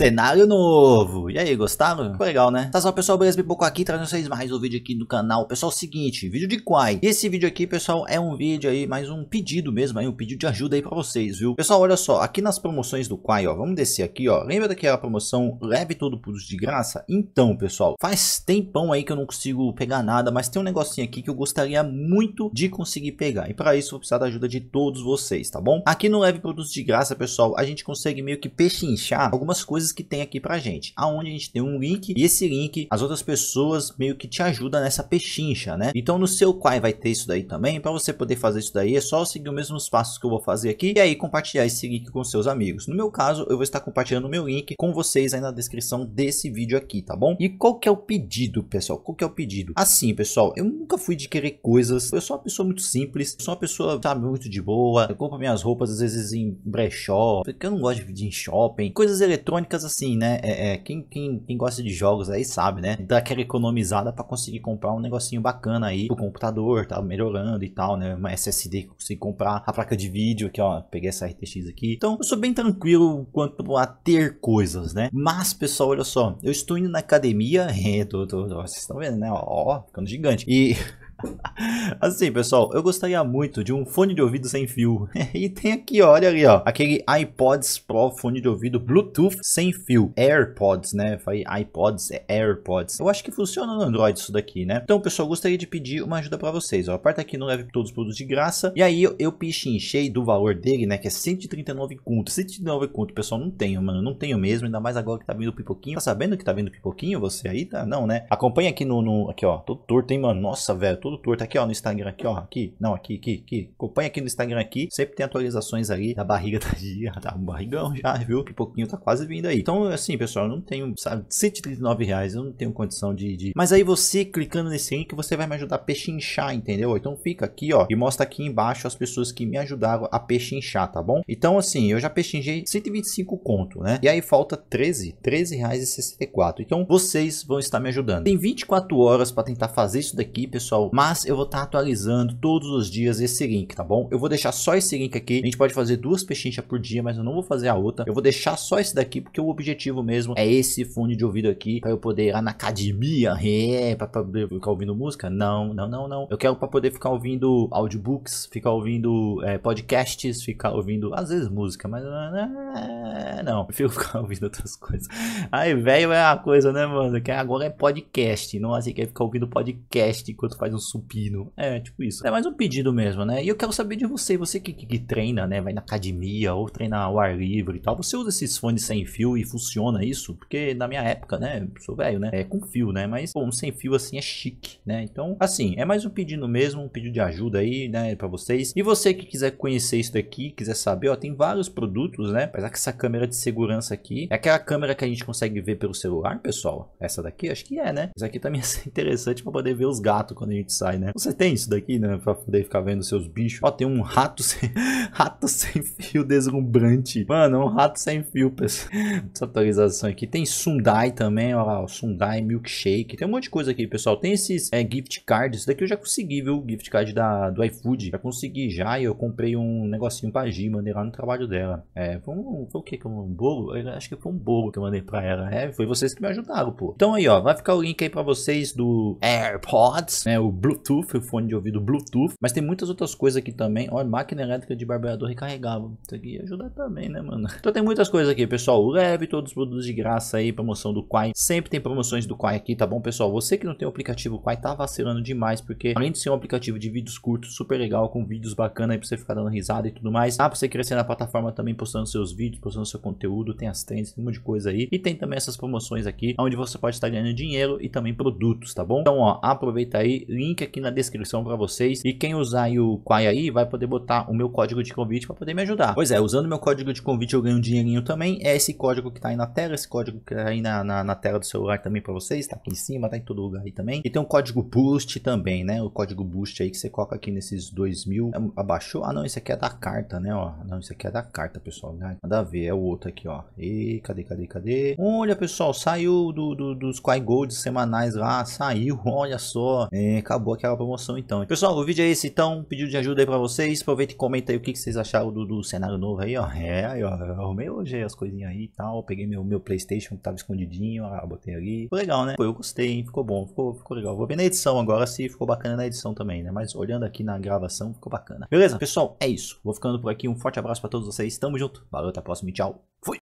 Cenário novo! E aí, gostaram? Ficou legal, né? Tá só, pessoal, beleza? pouco aqui, trazendo vocês mais um vídeo aqui no canal. Pessoal, seguinte, vídeo de Quai. Esse vídeo aqui, pessoal, é um vídeo aí, mais um pedido mesmo, aí um pedido de ajuda aí pra vocês, viu? Pessoal, olha só, aqui nas promoções do Quai, ó, vamos descer aqui, ó. Lembra daquela promoção Leve Todo Produto de Graça? Então, pessoal, faz tempão aí que eu não consigo pegar nada, mas tem um negocinho aqui que eu gostaria muito de conseguir pegar. E pra isso, vou precisar da ajuda de todos vocês, tá bom? Aqui no Leve Produtos de Graça, pessoal, a gente consegue meio que pechinchar algumas coisas coisas que tem aqui pra gente, aonde a gente tem um link e esse link as outras pessoas meio que te ajudam nessa pechincha, né? Então no seu Quai vai ter isso daí também, para você poder fazer isso daí é só seguir os mesmos passos que eu vou fazer aqui e aí compartilhar esse link com seus amigos. No meu caso, eu vou estar compartilhando o meu link com vocês aí na descrição desse vídeo aqui, tá bom? E qual que é o pedido, pessoal? Qual que é o pedido? Assim, pessoal, eu nunca fui de querer coisas, eu sou uma pessoa muito simples, sou uma pessoa, sabe, muito de boa, eu compro minhas roupas às vezes em brechó, porque eu não gosto de ir em shopping, coisas eletrônicas assim, né? É, é, quem, quem, quem gosta de jogos aí sabe, né? Dá aquela economizada para conseguir comprar um negocinho bacana aí pro computador, tá melhorando e tal, né? Uma SSD que eu comprar, a placa de vídeo, que ó, peguei essa RTX aqui. Então, eu sou bem tranquilo quanto a ter coisas, né? Mas, pessoal, olha só, eu estou indo na academia, é, tô, tô, tô, vocês estão vendo, né? Ó, ó, ficando gigante. E Assim, pessoal, eu gostaria muito de um fone de ouvido sem fio. e tem aqui, olha ali, ó, aquele iPods Pro fone de ouvido Bluetooth sem fio, AirPods, né? Falei iPods, é AirPods. Eu acho que funciona no Android isso daqui, né? Então, pessoal, gostaria de pedir uma ajuda para vocês, ó. Aperta aqui no Leve Todos os Produtos de Graça. E aí eu, eu pichinchei do valor dele, né, que é 139 conto. 139 conto, pessoal, não tenho, mano, não tenho mesmo, ainda mais agora que tá vindo pipoquinho. Tá sabendo que tá vindo pipoquinho você aí, tá? Não, né? Acompanha aqui no, no aqui, ó, todo torto, hein, mano? Nossa, velho, todo torto aqui, ó, no Instagram aqui, ó, aqui, não, aqui, aqui, aqui. Acompanha aqui no Instagram aqui, sempre tem atualizações aí da barriga da Gia, tá um barrigão já, viu? Que pouquinho tá quase vindo aí. Então, assim, pessoal, eu não tenho, sabe, 139 reais, eu não tenho condição de, de... Mas aí você, clicando nesse link, você vai me ajudar a pechinchar, entendeu? Então fica aqui, ó, e mostra aqui embaixo as pessoas que me ajudaram a pechinchar, tá bom? Então, assim, eu já pechinchei 125 conto, né? E aí falta 13, 13 reais e 64. Então, vocês vão estar me ajudando. Tem 24 horas para tentar fazer isso daqui, pessoal, mas eu vou estar tá estar tá atualizando todos os dias esse link, tá bom? Eu vou deixar só esse link aqui. A gente pode fazer duas pechinchas por dia, mas eu não vou fazer a outra. Eu vou deixar só esse daqui, porque o objetivo mesmo é esse fone de ouvido aqui, para eu poder ir lá na academia, é, pra, pra, ficar ouvindo música? Não, não, não, não. Eu quero para poder ficar ouvindo audiobooks, ficar ouvindo é, podcasts, ficar ouvindo, às vezes, música, mas é, não, prefiro ficar ouvindo outras coisas. Aí, velho, é uma coisa, né, mano? Que agora é podcast. Não assim, quer ficar ouvindo podcast enquanto faz um supino. É, tipo isso. É mais um pedido mesmo, né? E eu quero saber de você, você que, que, que treina, né? Vai na academia ou treina ao ar livre e tal. Você usa esses fones sem fio e funciona isso? Porque na minha época, né? Sou velho, né? É com fio, né? Mas, pô, um sem fio assim é chique, né? Então, assim, é mais um pedido mesmo, um pedido de ajuda aí, né? Pra vocês. E você que quiser conhecer isso daqui, quiser saber, ó, tem vários produtos, né? Apesar que essa câmera de segurança aqui é aquela câmera que a gente consegue ver pelo celular, pessoal. Essa daqui, acho que é, né? Isso aqui também é interessante pra poder ver os gatos quando a gente sai, né? Você tem isso daqui, né? Pra poder ficar vendo seus bichos. Ó, tem um rato sem, rato sem fio deslumbrante. Mano, é um rato sem fio, pessoal. Essa atualização aqui. Tem Sundai também, ó lá, Sundai Milkshake. Tem um monte de coisa aqui, pessoal. Tem esses é, gift cards. Isso daqui eu já consegui, viu? Gift card da, do iFood. Já consegui já e eu comprei um negocinho pra G. mandei lá no trabalho dela. É, foi, um, foi o que? Um bolo? Eu acho que foi um bolo que eu mandei pra ela. É, foi vocês que me ajudaram, pô. Então aí, ó, vai ficar o link aí pra vocês do AirPods, né? O Bluetooth, fone de ouvido Bluetooth. Mas tem muitas outras coisas aqui também. Olha, máquina elétrica de barbeador recarregável. Isso aqui ia ajudar também, né, mano? Então tem muitas coisas aqui, pessoal. Leve todos os produtos de graça aí, promoção do Quai. Sempre tem promoções do Quai aqui, tá bom, pessoal? Você que não tem o aplicativo Quai tá vacilando demais, porque além de ser um aplicativo de vídeos curtos, super legal, com vídeos bacana aí pra você ficar dando risada e tudo mais. Dá pra você crescer na plataforma também, postando seus vídeos, postando seu conteúdo, tem as trends, tem um monte de coisa aí. E tem também essas promoções aqui, onde você pode estar ganhando dinheiro e também produtos, tá bom? Então, ó, aproveita aí, link aqui na descrição descrição para vocês. E quem usar aí o Quai aí vai poder botar o meu código de convite para poder me ajudar. Pois é, usando meu código de convite eu ganho um dinheirinho também. É esse código que tá aí na tela, esse código que tá aí na, na, na tela do celular também para vocês. Tá aqui em cima, tá em todo lugar aí também. E tem um código BOOST também, né? O código BOOST aí que você coloca aqui nesses dois mil. É, abaixou? Ah não, esse aqui é da carta, né? Ó, não, esse aqui é da carta, pessoal. Né? Nada a ver, é o outro aqui, ó. E cadê, cadê, cadê? Olha, pessoal, saiu do, do dos Quai Gold semanais lá, saiu, olha só. É, acabou aquela promoção então. Pessoal, o vídeo é esse então, pedido de ajuda aí pra vocês, aproveita e comenta aí o que, que vocês acharam do, do, cenário novo aí, ó. É, aí, ó, eu arrumei hoje as coisinhas aí e tal, peguei meu, meu Playstation que tava escondidinho, ó, ah, botei ali. Ficou legal, né? Pô, eu gostei, hein? Ficou bom, ficou, ficou legal. Vou ver na edição agora se ficou bacana na edição também, né? Mas olhando aqui na gravação, ficou bacana. Beleza? Pessoal, é isso. Vou ficando por aqui, um forte abraço pra todos vocês, tamo junto. Valeu, até a próxima e tchau. Fui!